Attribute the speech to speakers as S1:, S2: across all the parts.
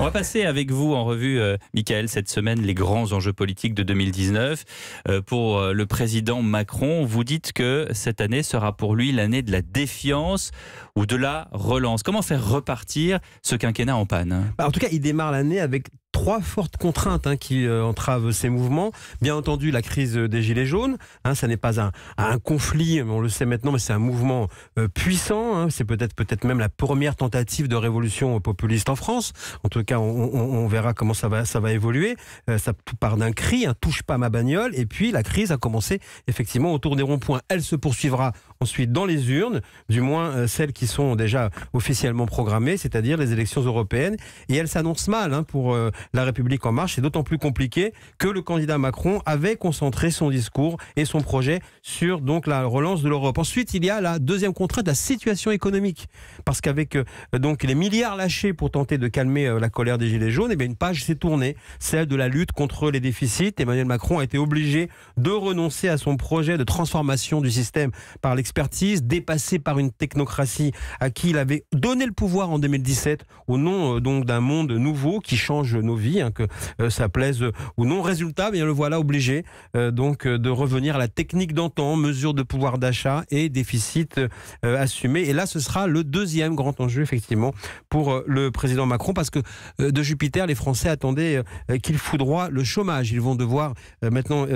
S1: On va passer avec vous en revue, euh, Michael, cette semaine, les grands enjeux politiques de 2019. Euh, pour euh, le président Macron, vous dites que cette année sera pour lui l'année de la défiance ou de la relance. Comment faire repartir ce quinquennat en panne hein
S2: bah, En tout cas, il démarre l'année avec trois fortes contraintes hein, qui euh, entravent ces mouvements. Bien entendu, la crise des Gilets jaunes, hein, ça n'est pas un, conflit, on le sait maintenant, mais c'est un mouvement euh, puissant. Hein. c'est peut-être peut-être même la première tentative de révolution populiste en France. En tout cas, on, verra comment ça va, ça va évoluer. Euh, ça part d'un cri, touche pas ma bagnole, et puis la crise a commencé effectivement autour des ronds-points. Elle se poursuivra ensuite dans les urnes, du moins celles qui sont déjà officiellement programmées, c'est-à-dire les élections européennes. Et elle s'annonce mal pour la République en marche, est d'autant plus compliqué que le candidat Macron avait concentré son discours et son projet sur donc la relance de l'Europe. Ensuite, il y a la deuxième contrainte, la situation économique, parce qu'avec euh, donc les milliards lâchés pour tenter de calmer euh, la colère des gilets jaunes, et eh bien une page s'est tournée, celle de la lutte contre les déficits. Emmanuel Macron a été obligé de renoncer à son projet de transformation du système par l'expertise, dépassé par une technocratie à qui il avait donné le pouvoir en 2017 au nom euh, donc d'un monde nouveau qui change nos vie, hein, que euh, ça plaise ou non. Résultat, eh bien le voilà obligé euh, donc euh, de revenir à la technique d'antan, mesure de pouvoir d'achat et déficit assumé. Et là, ce sera le deuxième grand enjeu effectivement pour le président Macron, parce que de Jupiter, les Français attendaient qu'il foudroie le chômage. Ils vont devoir maintenant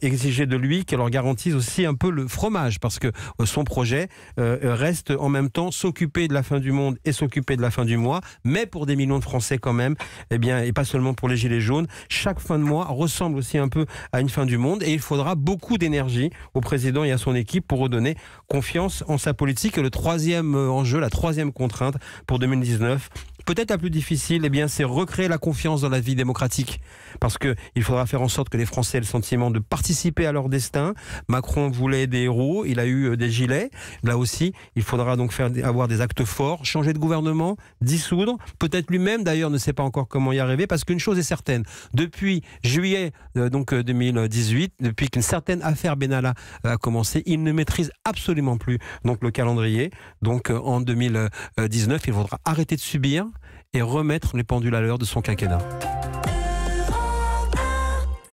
S2: exiger de lui qu'elle leur garantisse aussi un peu le fromage, parce que son projet reste en même temps s'occuper de la fin du monde et s'occuper de la fin du mois, mais pour des millions de Français quand même, eh bien, et pas seulement pour les Gilets jaunes. Chaque fin de mois ressemble aussi un peu à une fin du monde et il faudra beaucoup d'énergie au président et à son équipe pour redonner confiance en sa politique. Et le troisième euh, enjeu, la troisième contrainte pour 2019, peut-être la plus difficile, eh bien, c'est recréer la confiance dans la vie démocratique. Parce que il faudra faire en sorte que les Français aient le sentiment de participer à leur destin. Macron voulait des héros, il a eu euh, des gilets. Là aussi, il faudra donc faire avoir des actes forts, changer de gouvernement, dissoudre. Peut-être lui-même d'ailleurs ne sait pas encore comment y arriver parce qu'une chose est certaine, depuis juillet euh, donc 2018, euh, depuis qu'une certaine affaire Benalla euh, a commencé, il ne maîtrise absolument plus donc le calendrier. Donc en 2019, il faudra arrêter de subir et remettre les pendules à l'heure de son quinquennat.